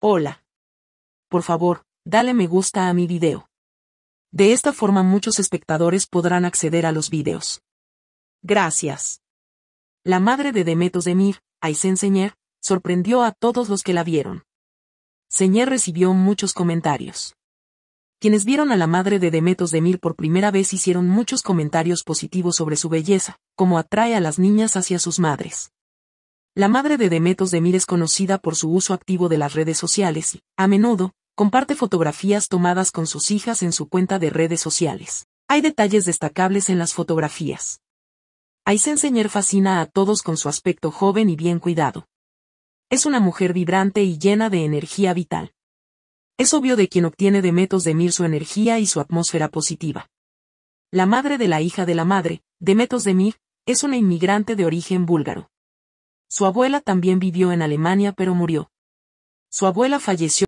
Hola. Por favor, dale me gusta a mi video. De esta forma muchos espectadores podrán acceder a los videos. Gracias. La madre de Demetos Demir, Aysen Señer, sorprendió a todos los que la vieron. Señer recibió muchos comentarios. Quienes vieron a la madre de Demetos Demir por primera vez hicieron muchos comentarios positivos sobre su belleza, como atrae a las niñas hacia sus madres. La madre de Demetos Demir es conocida por su uso activo de las redes sociales y, a menudo, comparte fotografías tomadas con sus hijas en su cuenta de redes sociales. Hay detalles destacables en las fotografías. Aysen Señer fascina a todos con su aspecto joven y bien cuidado. Es una mujer vibrante y llena de energía vital. Es obvio de quien obtiene de Demetos Demir su energía y su atmósfera positiva. La madre de la hija de la madre, Demetos Demir, es una inmigrante de origen búlgaro. Su abuela también vivió en Alemania pero murió. Su abuela falleció